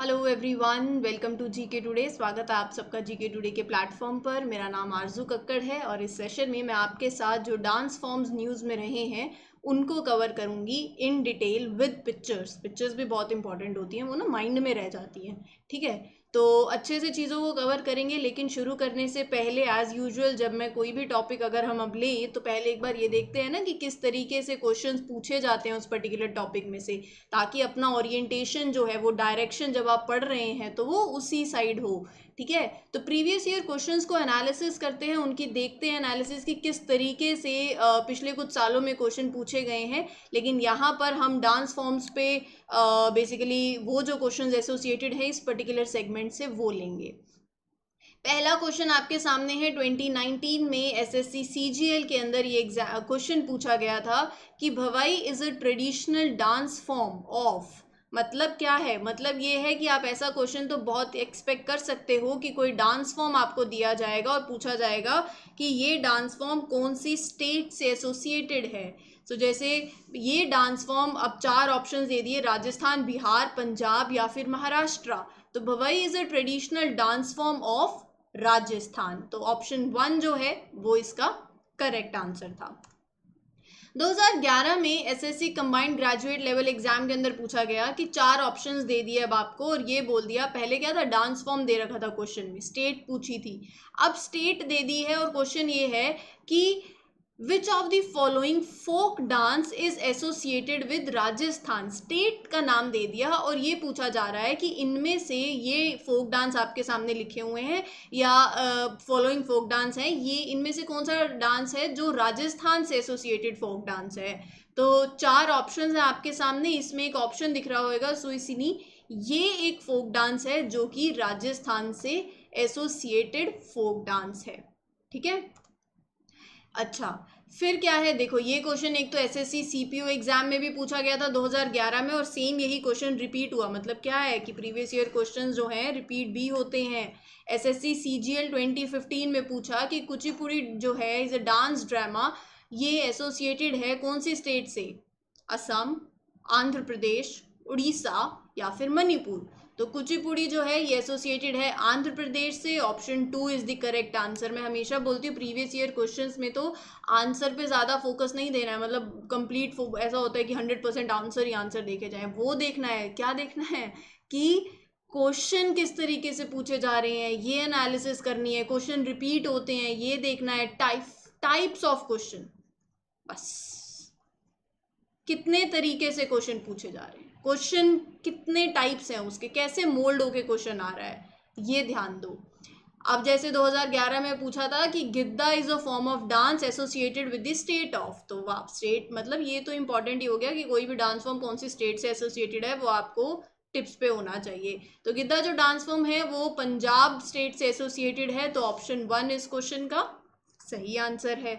Hello everyone welcome to GK today स्वागत है आप सबका जीके टुडे के प्लेटफॉर्म पर मेरा नाम आरजू कक्कड़ है और इस सेशन में मैं आपके साथ जो डांस फॉर्म्स न्यूज़ में रहे हैं उनको कवर करूँगी in detail with pictures pictures भी बहुत इंपॉर्टेंट होती हैं वो ना माइंड में रह जाती हैं ठीक है तो अच्छे से चीज़ों को कवर करेंगे लेकिन शुरू करने से पहले एज़ यूजुअल जब मैं कोई भी टॉपिक अगर हम अब लें तो पहले एक बार ये देखते हैं ना कि किस तरीके से क्वेश्चंस पूछे जाते हैं उस पर्टिकुलर टॉपिक में से ताकि अपना ओरिएंटेशन जो है वो डायरेक्शन जब आप पढ़ रहे हैं तो वो उसी साइड हो ठीक है तो प्रीवियस ईयर क्वेश्चंस को एनालिसिस करते हैं उनकी देखते हैं एनालिसिस की किस तरीके से पिछले कुछ सालों में क्वेश्चन पूछे गए हैं लेकिन यहाँ पर हम डांस फॉर्म्स पे बेसिकली वो जो क्वेश्चंस एसोसिएटेड हैं इस पर्टिकुलर सेगमेंट से वो लेंगे पहला क्वेश्चन आपके सामने है 2019 में एसएससी सीजीएल के अंदर ये क्वेश्चन पूछा गया था कि Bhavai is a traditional dance form of मतलब क्या है मतलब ये है कि आप ऐसा क्वेश्चन तो बहुत एक्सपेक्ट कर सकते हो कि कोई डांस फॉर्म आपको दिया जाएगा और पूछा जाएगा कि ये डांस फॉर्म कौन सी स्टेट से एसोसिएटेड है सो so, जैसे ये डांस फॉर्म अब चार ऑप्शन दे दिए राजस्थान बिहार पंजाब या फिर महाराष्ट्र तो Bhavai is a traditional dance form of Rajasthan तो ऑप्शन वन जो है वो इसका करेक्ट आंसर था 2011 में SSC combined graduate level exam के अंदर पूछा गया कि चार ऑप्शंस दे दिए अब आपको और ये बोल दिया पहले क्या था डांस फॉर्म दे रखा था क्वेश्चन में स्टेट पूछी थी अब स्टेट दे दी है और क्वेश्चन ये है कि which of the following folk dance is associated with Rajasthan state का नाम दे दिया और ये पूछा जा रहा है कि इनमें से ये फोक डांस आपके सामने लिखे हुए हैं या फॉलोइंग फोक डांस हैं ये इनमें से कौन सा डांस है जो राजस्थान से एसोसिएटेड फोक डांस है तो चार ऑप्शन हैं आपके सामने इसमें एक ऑप्शन दिख रहा होगा सुइसिनी ये एक फोक डांस है जो कि राजस्थान से एसोसिएटेड फोक डांस है ठीक है अच्छा फिर क्या है देखो ये क्वेश्चन एक तो एसएससी सीपीयू एग्जाम में भी पूछा गया था 2011 में और सेम यही क्वेश्चन रिपीट हुआ मतलब क्या है कि प्रीवियस ईयर क्वेश्चंस जो हैं रिपीट भी होते हैं एसएससी सीजीएल 2015 में पूछा कि कुचिपुरी जो है इज अ डांस ड्रामा ये एसोसिएटेड है कौन सी स्टेट से असम आंध्र प्रदेश उड़ीसा या फिर मणिपुर तो कुचिपुड़ी जो है ये एसोसिएटेड है आंध्र प्रदेश से option two is the correct answer मैं हमेशा बोलती हूँ प्रीवियस ईयर क्वेश्चंस में तो आंसर पे ज़्यादा फोकस नहीं देना है मतलब कंप्लीट ऐसा होता है कि हंड्रेड परसेंट आंसर ही आंसर देखे जाए वो देखना है क्या देखना है कि क्वेश्चन किस तरीके से पूछे जा रहे हैं ये एनालिसिस करनी है क्वेश्चन रिपीट होते हैं ये देखना है टाइप टाइप्स ऑफ क्वेश्चन बस कितने तरीके से क्वेश्चन पूछे जा रहे हैं क्वेश्चन कितने टाइप्स हैं उसके कैसे मोल्ड होके क्वेश्चन आ रहा है ये ध्यान दो अब जैसे 2011 में पूछा था कि Giddha is a form of dance associated with the state of तो वाप स्टेट मतलब ये तो इम्पॉर्टेंट ही हो गया कि कोई भी डांस फॉर्म कौन सी स्टेट से एसोसिएटेड है वो आपको टिप्स पे होना चाहिए तो गिद्दा जो डांस फॉर्म है वो पंजाब स्टेट से एसोसिएटेड है तो ऑप्शन वन इस क्वेश्चन का सही आंसर है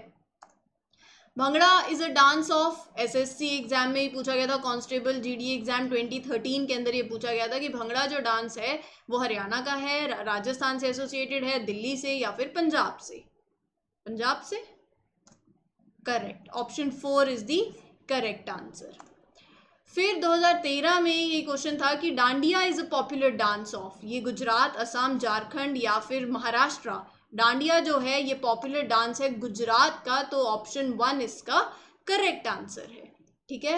Bhangra is a dance of SSC exam में ही पूछा गया था कांस्टेबल जीडी एग्जाम 2013 के अंदर ये पूछा गया था कि भंगड़ा जो डांस है वो हरियाणा का है राजस्थान से एसोसिएटेड है दिल्ली से या फिर पंजाब से पंजाब से correct option four is the correct answer फिर 2013 में ये क्वेश्चन था कि Dandiya is a popular dance of ये गुजरात असम झारखंड या फिर महाराष्ट्र डांडिया जो है ये पॉपुलर डांस है गुजरात का तो ऑप्शन वन इसका करेक्ट आंसर है ठीक है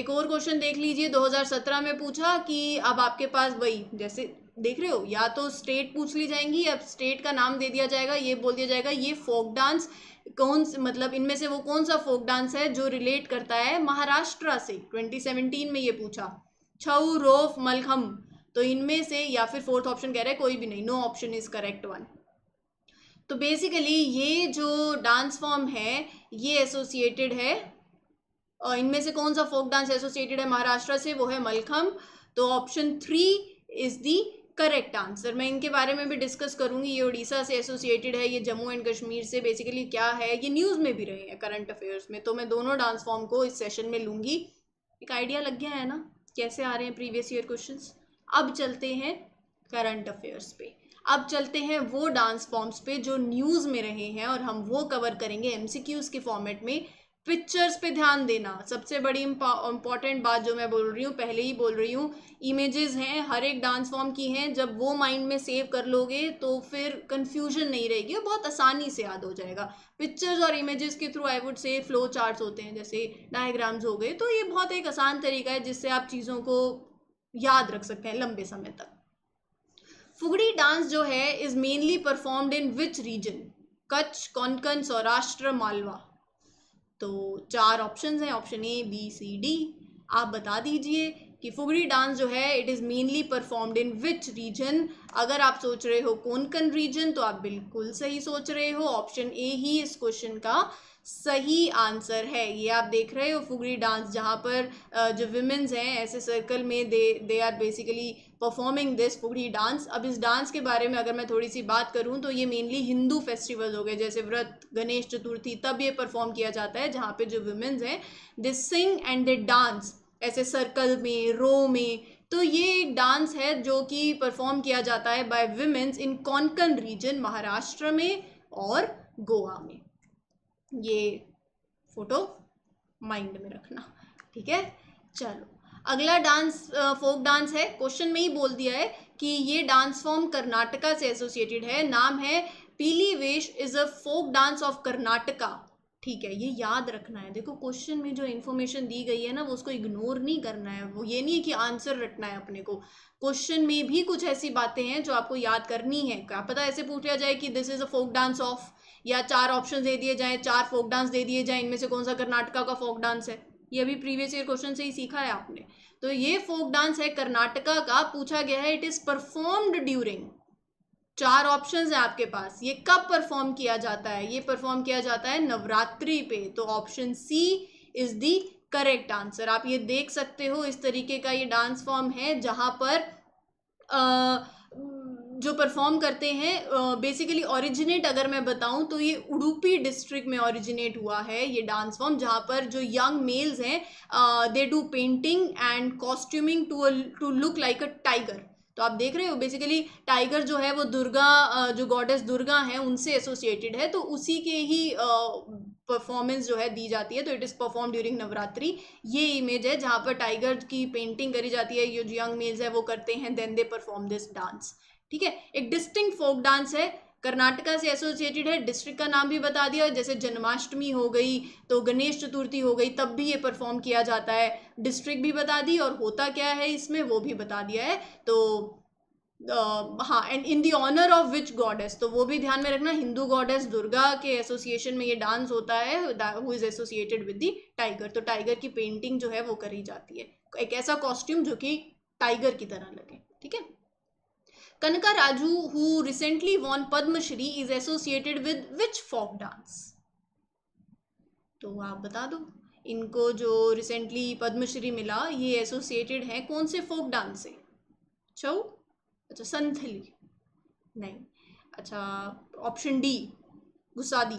एक और क्वेश्चन देख लीजिए 2017 में पूछा कि अब आपके पास वही जैसे देख रहे हो या तो स्टेट पूछ ली जाएंगी अब स्टेट का नाम दे दिया जाएगा ये बोल दिया जाएगा ये फोक डांस कौन मतलब इनमें से वो कौन सा फोक डांस है जो रिलेट करता है महाराष्ट्र से 2017 में ये पूछा छऊ रोफ मलखम तो इनमें से या फिर फोर्थ ऑप्शन कह रहा है कोई भी नहीं no option is correct one तो बेसिकली ये जो डांस फॉर्म है ये एसोसिएटेड है इनमें से कौन सा फोक डांस एसोसिएटेड है महाराष्ट्र से वो है मलखम तो option three is the correct answer मैं इनके बारे में भी डिस्कस करूंगी ये उड़ीसा से एसोसिएटेड है ये जम्मू एंड कश्मीर से बेसिकली क्या है ये न्यूज़ में भी रहे हैं करंट अफेयर्स में तो मैं दोनों डांस फॉर्म को इस सेशन में लूँगी एक आइडिया लग गया है ना कैसे आ रहे हैं प्रीवियस ईयर क्वेश्चन अब चलते हैं करंट अफेयर्स पे अब चलते हैं वो डांस फॉर्म्स पे जो न्यूज़ में रहे हैं और हम वो कवर करेंगे क्यूज़ के फॉर्मेट में पिक्चर्स पे ध्यान देना सबसे बड़ी इंपॉर्टेंट बात जो मैं बोल रही हूँ पहले ही बोल रही हूँ इमेजेस हैं हर एक डांस फॉर्म की हैं जब वो माइंड में सेव कर लोगे तो फिर कंफ्यूजन नहीं रहेगी और बहुत आसानी से याद हो जाएगा पिक्चर्स और इमेजेस के through I would say flow charts होते हैं जैसे डायग्राम्स हो गए तो ये बहुत एक आसान तरीका है जिससे आप चीज़ों को याद रख सकते हैं लंबे समय तक फुगड़ी डांस जो है is mainly performed in which region Kutch Konkan Saurashtra Malwa तो चार ऑप्शन हैं option A B C D आप बता दीजिए कि फुगड़ी डांस जो है it is mainly performed in which region अगर आप सोच रहे हो कौनकन रीजन तो आप बिल्कुल सही सोच रहे हो ऑप्शन ए ही इस क्वेश्चन का सही आंसर है ये आप देख रहे हो फुगड़ी डांस जहाँ पर जो विमेंस हैं ऐसे सर्कल में they they are basically performing this Fugdi dance अब इस डांस के बारे में अगर मैं थोड़ी सी बात करूँ तो ये मेनली हिंदू फेस्टिवल हो गए जैसे व्रत गणेश चतुर्थी तब ये परफॉर्म किया जाता है जहाँ पर जो वुमेंस हैं they sing and they dance ऐसे सर्कल में रो में तो ये एक डांस है जो कि परफॉर्म किया जाता है by womens in Konkan region Maharashtra में और गोवा में ये फोटो माइंड में रखना ठीक है चलो अगला डांस फोक डांस है क्वेश्चन में ही बोल दिया है कि ये डांस फॉर्म कर्नाटका से एसोसिएटेड है नाम है Pili Vesha is a folk dance of Karnataka ठीक है ये याद रखना है देखो क्वेश्चन में जो इन्फॉर्मेशन दी गई है ना वो उसको इग्नोर नहीं करना है वो ये नहीं है कि आंसर रटना है अपने को क्वेश्चन में भी कुछ ऐसी बातें हैं जो आपको याद करनी है क्या पता ऐसे पूछ लिया जाए कि this is a folk dance of या चार ऑप्शन दे दिए जाएँ चार फोक डांस दे दिए जाएँ इनमें से कौन सा कर्नाटका का फोक डांस है ये अभी प्रीवियस ईयर क्वेश्चन से ही सीखा है आपने तो ये फोक डांस है कर्नाटका का पूछा गया है इट इज़ परफॉर्म्ड ड्यूरिंग चार ऑप्शंस हैं आपके पास ये कब परफॉर्म किया जाता है ये परफॉर्म किया जाता है नवरात्रि पे तो option C is the correct answer आप ये देख सकते हो इस तरीके का ये डांस फॉर्म है जहाँ पर आ, जो परफॉर्म करते हैं बेसिकली ओरिजिनेट अगर मैं बताऊं तो ये उडुपी डिस्ट्रिक्ट में ओरिजिनेट हुआ है ये डांस फॉर्म जहाँ पर जो यंग मेल्स हैं they do painting and costuming to to look like a tiger तो आप देख रहे हो बेसिकली टाइगर जो है वो दुर्गा जो गॉडेस दुर्गा हैं उनसे एसोसिएटेड है तो उसी के ही परफॉर्मेंस जो है दी जाती है तो it is perform during Navratri ये इमेज है जहाँ पर टाइगर की पेंटिंग करी जाती है ये जो यंग मेल्स है वो करते हैं then they perform this dance ठीक है एक डिस्टिंग फोक डांस है कर्नाटका से एसोसिएटेड है डिस्ट्रिक्ट का नाम भी बता दिया जैसे जन्माष्टमी हो गई तो गणेश चतुर्थी हो गई तब भी ये परफॉर्म किया जाता है डिस्ट्रिक्ट भी बता दी और होता क्या है इसमें वो भी बता दिया है तो Uh, हाँ and in the honour of which goddess तो वो भी ध्यान में रखना हिंदू गॉडेस दुर्गा के एसोसिएशन में ये डांस होता है who is associated with the tiger तो टाइगर की पेंटिंग जो है वो करी जाती है एक ऐसा कॉस्ट्यूम जो कि टाइगर की तरह लगे ठीक है Kanaka Raju, who recently won Padma Shri, is associated with which folk dance? तो आप बता दो इनको जो रिसेंटली पद्मश्री मिला ये एसोसिएटेड है कौन से फोक डांस से चौ अच्छा संथली नहीं अच्छा ऑप्शन डी गुसादी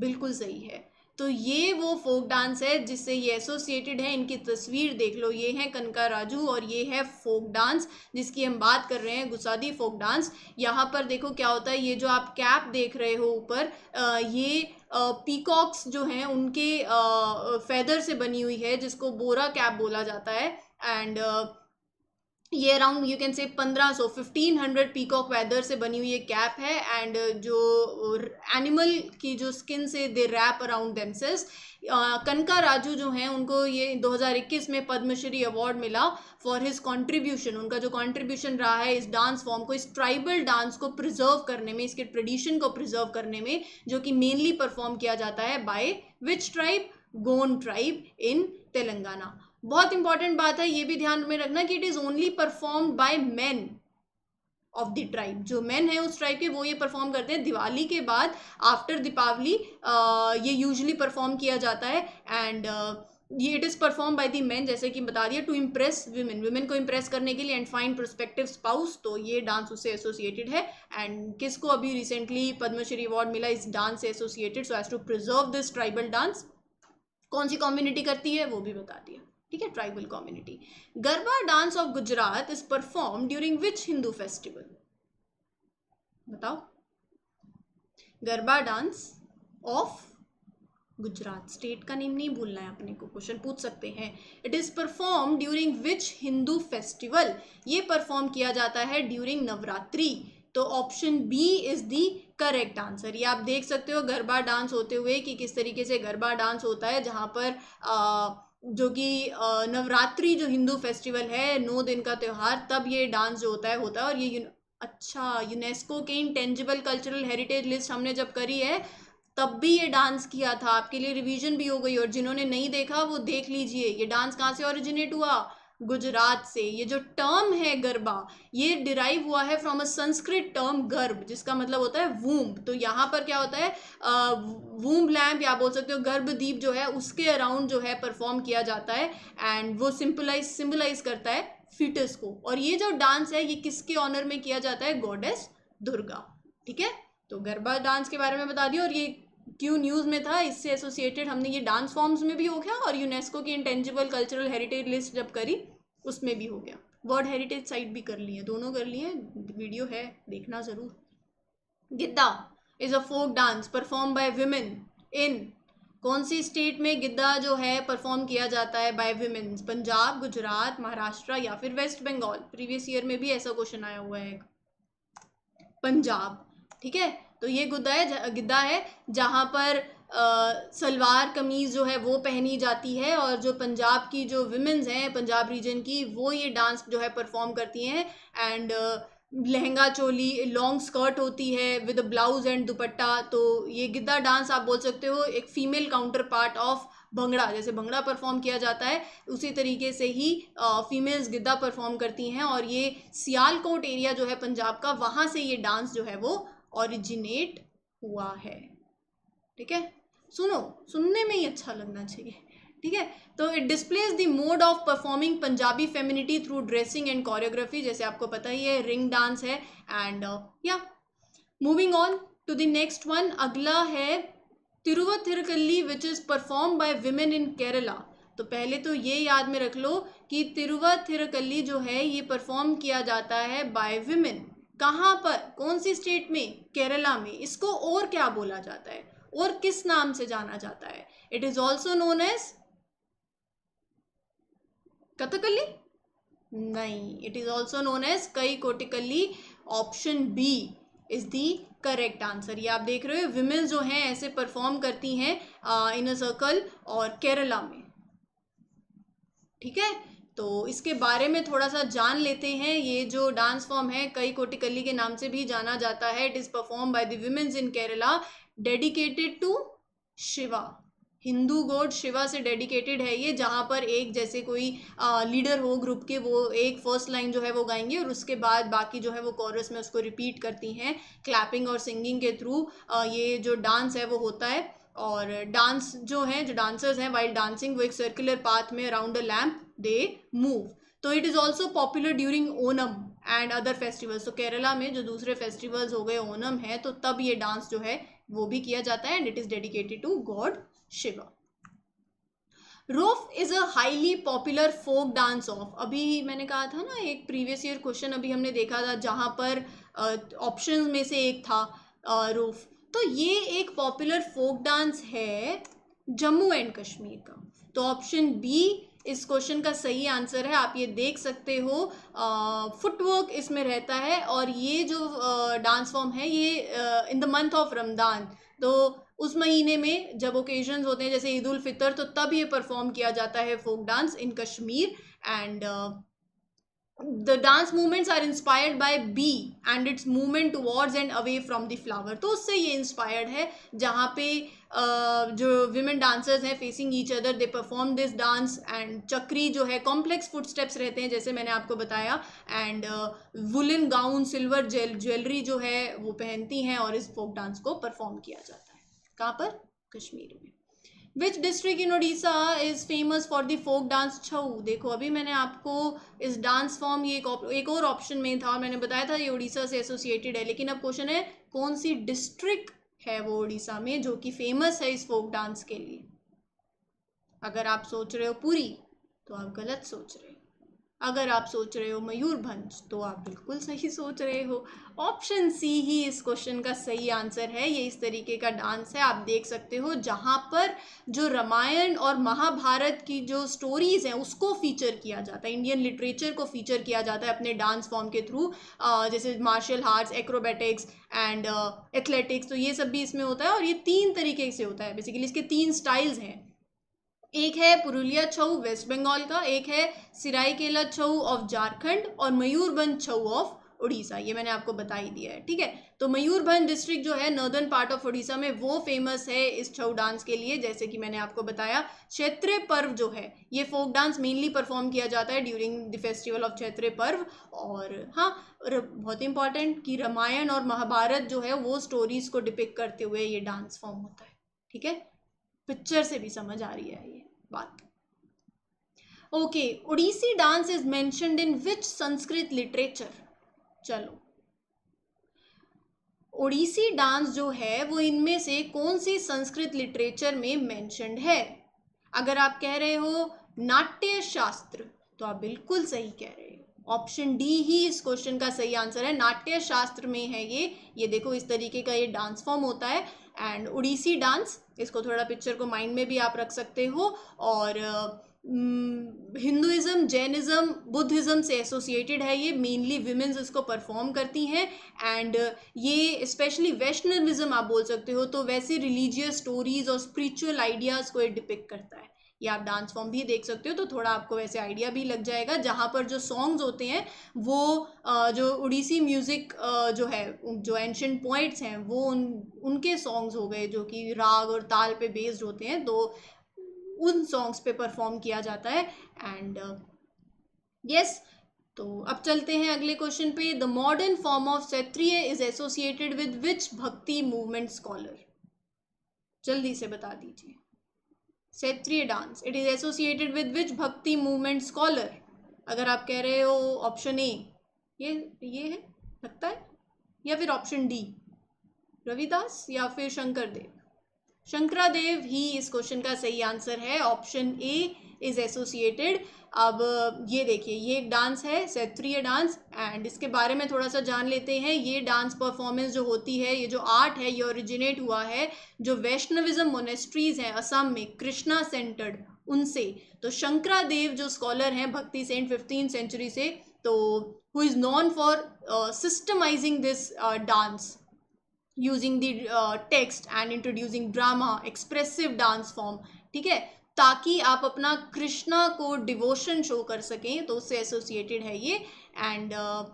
बिल्कुल सही है तो ये वो फोक डांस है जिससे ये एसोसिएटेड है इनकी तस्वीर देख लो ये है कनका राजू और ये है फोक डांस जिसकी हम बात कर रहे हैं गुसादी फोक डांस यहाँ पर देखो क्या होता है ये जो आप कैप देख रहे हो ऊपर ये पीकॉक्स जो हैं उनके फेदर से बनी हुई है जिसको बोरा कैप बोला जाता है एंड ये अराउंड यू कैन से पंद्रह सौ फिफ्टीन हंड्रेड पीकॉक वेदर से बनी हुई ये कैप है एंड जो एनिमल की जो स्किन से दे रैप अराउंड देमसेस कनका राजू जो हैं उनको ये 2021 में पद्मश्री अवार्ड मिला फॉर हिज कंट्रीब्यूशन उनका जो कंट्रीब्यूशन रहा है इस डांस फॉर्म को इस ट्राइबल डांस को प्रिजर्व करने में इसके ट्रेडिशन को प्रिजर्व करने में जो कि मेनली परफॉर्म किया जाता है by which tribe Gond tribe in Telangana बहुत इंपॉर्टेंट बात है ये भी ध्यान में रखना कि it is only perform by man of the tribe जो मैन है उस ट्राइब के वो ये परफॉर्म करते हैं दिवाली के बाद आफ्टर दीपावली ये यूजली परफॉर्म किया जाता है एंड ये it is perform by the man जैसे कि बता दिया टू इम्प्रेस वीमेन वीमेन को इम्प्रेस करने के लिए एंड फाइंड प्रोस्पेक्टिव स्पाउस तो ये डांस उससे एसोसिएटेड है एंड किसको अभी रिसेंटली पद्मश्री अवार्ड मिला इस डांस से associated so as to preserve this tribal dance कौन सी कम्युनिटी करती है वो भी बता दिया ठीक है tribal community Garba dance of Gujarat is perform during which Hindu festival बताओ Garba dance of Gujarat state का नेम नहीं भूलना है अपने को क्वेश्चन पूछ सकते हैं it is perform during which Hindu festival ये परफॉर्म किया जाता है ड्यूरिंग नवरात्रि तो option B is the correct answer ये आप देख सकते हो गरबा डांस होते हुए कि किस तरीके से गरबा डांस होता है जहाँ पर आ, जो कि नवरात्रि जो हिंदू फेस्टिवल है नौ दिन का त्यौहार तब ये डांस जो होता है होता है और ये यू, अच्छा यूनेस्को के इंटेंजिबल कल्चरल हेरिटेज लिस्ट हमने जब करी है तब भी ये डांस किया था आपके लिए रिवीजन भी हो गई और जिन्होंने नहीं देखा वो देख लीजिए ये डांस कहाँ से ओरिजिनेट हुआ गुजरात से ये जो टर्म है गरबा ये डिराइव हुआ है फ्रॉम अ संस्कृत टर्म गर्भ जिसका मतलब होता है वूम्ब तो यहाँ पर क्या होता है वूम्ब लैम्प या बोल सकते हो गर्भदीप जो है उसके अराउंड जो है परफॉर्म किया जाता है एंड वो सिंपलाइज सिंबलाइज करता है फिटस को और ये जो डांस है ये किसके ऑनर में किया जाता है गॉडेस दुर्गा ठीक है तो गरबा डांस के बारे में बता दिया और ये क्यों न्यूज़ में था इससे एसोसिएटेड हमने ये डांस फॉर्म्स में भी हो गया और यूनेस्को की इंटेंजिबल कल्चरल हेरिटेज लिस्ट जब करी उसमें भी हो गया वर्ल्ड हेरिटेज साइट भी कर ली है दोनों कर लिए वीडियो है देखना ज़रूर Giddha is a folk dance perform by women in कौन सी स्टेट में गिद्दा जो है परफॉर्म किया जाता है बाय वुमेन्स पंजाब गुजरात महाराष्ट्र या फिर वेस्ट बंगाल प्रीवियस ईयर में भी ऐसा क्वेश्चन आया हुआ है पंजाब ठीक है तो ये गुद्दा है गिद्दा है जहाँ पर सलवार कमीज़ जो है वो पहनी जाती है और जो पंजाब की जो विमेंस हैं पंजाब रीजन की वो ये डांस जो है परफॉर्म करती हैं and lehenga choli long skirt होती है with a blouse and dupatta तो ये गिद्दा डांस आप बोल सकते हो एक female counter part of Bhangra जैसे भंगड़ा परफॉर्म किया जाता है उसी तरीके से ही फीमेल्स गिद्दा परफॉर्म करती हैं और ये सियालकोट एरिया जो है पंजाब का वहाँ से ये डांस जो है वो ऑरिजिनेट हुआ है ठीक है सुनो सुनने में ही अच्छा लगना चाहिए ठीक है तो it displays the mode of performing Punjabi femininity through dressing and choreography जैसे आपको पता ही है रिंग डांस है एंड या moving on to the next one अगला है Thiruvathirakali which is perform by women in Kerala तो पहले तो ये याद में रख लो कि तिरुवथिरकली जो है ये परफॉर्म किया जाता है बाय विमेन कहाँ पर कौन सी स्टेट में केरला में इसको और क्या बोला जाता है और किस नाम से जाना जाता है it is also known as Kathakali नहीं it is also known as Kaikottikali option B is the correct answer ये आप देख रहे हो विमेन्स जो हैं ऐसे परफॉर्म करती हैं इन अ सर्कल और केरला में ठीक है तो इसके बारे में थोड़ा सा जान लेते हैं ये जो डांस फॉर्म है कई कोटिकली के नाम से भी जाना जाता है it is perform by the womens in Kerala dedicated to Shiva Hindu god Shiva से डेडिकेटेड है ये जहाँ पर एक जैसे कोई आ, लीडर हो ग्रुप के वो एक फर्स्ट लाइन जो है वो गाएंगे और उसके बाद बाकी जो है वो कॉरस में उसको रिपीट करती हैं क्लैपिंग और सिंगिंग के थ्रू ये जो डांस है वो होता है और डांस जो है जो डांसर्स हैं वाइल डांसिंग वो एक सर्कुलर पाथ में around a lamp they move तो it is also popular during Onam and other festivals तो केरला में जो दूसरे फेस्टिवल्स हो गए ओनम है तो तब ये डांस जो है वो भी किया जाता है and it is dedicated to god Shiva Rouf is a highly popular folk dance of अभी मैंने कहा था ना एक प्रीवियस ईयर क्वेश्चन अभी हमने देखा था जहाँ पर ऑप्शन uh, में से एक था रोफ uh, तो ये एक पॉपुलर फोक डांस है जम्मू एंड कश्मीर का तो ऑप्शन बी इस क्वेश्चन का सही आंसर है आप ये देख सकते हो फुटवर्क इसमें रहता है और ये जो डांस फॉर्म है ये in the month of Ramadan तो उस महीने में जब ओकेजन होते हैं जैसे ईद उल फितर तो तब ये परफॉर्म किया जाता है folk dance in Kashmir and the dance movements are inspired by bee and its movement towards and away from the flower तो उससे ये inspired है जहाँ पे जो women dancers हैं facing each other they perform this dance and चक्री जो है complex footsteps रहते हैं जैसे मैंने आपको बताया and woollen gown silver jewelry जो है वो पहनती हैं और इस folk dance को perform किया जाता है कहाँ पर कश्मीर में which district in Orissa is famous for the folk dance Chhau देखो अभी मैंने आपको इस डांस फॉर्म ये एक, एक और ऑप्शन में था और मैंने बताया था ये उड़ीसा से एसोसिएटेड है लेकिन अब क्वेश्चन है कौन सी डिस्ट्रिक्ट है वो उड़ीसा में जो कि फेमस है इस फोक डांस के लिए अगर आप सोच रहे हो पूरी तो आप गलत सोच रहे हो अगर आप सोच रहे हो मयूरभंज तो आप बिल्कुल सही सोच रहे हो ऑप्शन सी ही इस क्वेश्चन का सही आंसर है ये इस तरीके का डांस है आप देख सकते हो जहाँ पर जो रामायण और महाभारत की जो स्टोरीज़ हैं उसको फीचर किया जाता है इंडियन लिटरेचर को फीचर किया जाता है अपने डांस फॉर्म के थ्रू जैसे martial arts acrobatics and athletics तो ये सब भी इसमें होता है और ये तीन तरीके से होता है बेसिकली इसके तीन स्टाइल्स हैं एक है पुरुलिया छऊ वेस्ट बंगाल का एक है सिराई केला छऊ ऑफ झारखंड और मयूरभंज छऊ ऑफ उड़ीसा ये मैंने आपको बता ही दिया है ठीक है तो मयूरभंज डिस्ट्रिक्ट जो है नॉर्दर्न पार्ट ऑफ उड़ीसा में वो फेमस है इस छऊ डांस के लिए जैसे कि मैंने आपको बताया क्षेत्रीय पर्व जो है ये फोक डांस मेनली परफॉर्म किया जाता है ड्यूरिंग द फेस्टिवल ऑफ क्षेत्रीय पर्व और हाँ बहुत इंपॉर्टेंट कि रामायण और महाभारत जो है वो स्टोरीज को डिपिक करते हुए ये डांस फॉर्म होता है ठीक है पिक्चर से भी समझ आ रही है ये बात okay Odissi dance is mentioned in which Sanskrit literature चलो ओडिसी डांस जो है वो इनमें से कौन सी संस्कृत लिटरेचर में मेंशनड है अगर आप कह रहे हो नाट्य शास्त्र तो आप बिल्कुल सही कह रहे ऑप्शन डी ही इस क्वेश्चन का सही आंसर है नाट्य शास्त्र में है ये ये देखो इस तरीके का ये डांस फॉर्म होता है एंड उड़ीसी डांस इसको थोड़ा पिक्चर को माइंड में भी आप रख सकते हो और हम्म, हिंदुज़म जैनिज़्म बुद्धिज़्म से एसोसिएटेड है ये मेनली वीमेंस इसको परफॉर्म करती हैं एंड ये स्पेशली वैष्णविज़्म आप बोल सकते हो तो वैसे रिलीजियस स्टोरीज़ और स्पिरिचुअल आइडियाज़ को ये डिपिक्ट करता है ये आप डांस फॉर्म भी देख सकते हो तो थोड़ा आपको वैसे आइडिया भी लग जाएगा जहाँ पर जो सॉन्ग्स होते हैं वो जो उड़ीसी म्यूज़िक जो है जो एंशंट पॉइंट्स हैं वो उन उनके सॉन्ग्स हो गए जो कि राग और ताल पे बेस्ड होते हैं तो उन सॉन्ग्स पे परफॉर्म किया जाता है एंड यस तो अब चलते हैं अगले क्वेश्चन पे the modern form of Sattriya is associated with which Bhakti movement scholar जल्दी से बता दीजिए क्षेत्रीय dance it is associated with which Bhakti movement scholar अगर आप कह रहे हो ऑप्शन ए ये ये है लगता है या फिर ऑप्शन डी रविदास या फिर शंकर देव शंकरादेव ही इस क्वेश्चन का सही आंसर है ऑप्शन ए इज एसोसिएटेड अब ये देखिए ये एक डांस है सैत्रीय डांस एंड इसके बारे में थोड़ा सा जान लेते हैं ये डांस परफॉर्मेंस जो होती है ये जो आर्ट है ये ओरिजिनेट हुआ है जो वैष्णविज्म मोनेस्ट्रीज हैं असम में कृष्णा सेंटर्ड उनसे तो शंकरा देव जो स्कॉलर हैं भक्ति सेंट फिफ्टीन सेंचुरी से तो who is known for systematizing this dance using the text and introducing drama expressive dance form ठीक है ताकि आप अपना कृष्णा को डिवोशन शो कर सकें तो उससे एसोसिएटेड है ये एंड uh,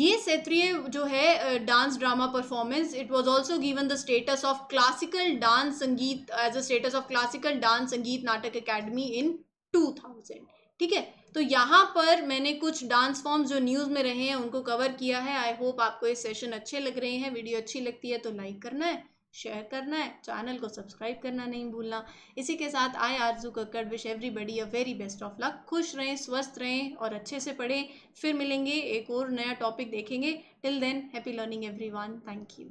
ये क्षेत्रीय जो है dance drama performance it was also given the status of classical dance Sangeet as a status of classical dance Sangeet Natak academy in 2000 ठीक है तो यहाँ पर मैंने कुछ डांस फॉर्म जो न्यूज़ में रहे हैं उनको कवर किया है आई होप आपको ये सेशन अच्छे लग रहे हैं वीडियो अच्छी लगती है तो लाइक करना है शेयर करना है चैनल को सब्सक्राइब करना नहीं भूलना इसी के साथ I Aarzoo Kakkar wish everybody a very best of luck खुश रहें स्वस्थ रहें और अच्छे से पढ़ें फिर मिलेंगे एक और नया टॉपिक देखेंगे till then happy learning every thank you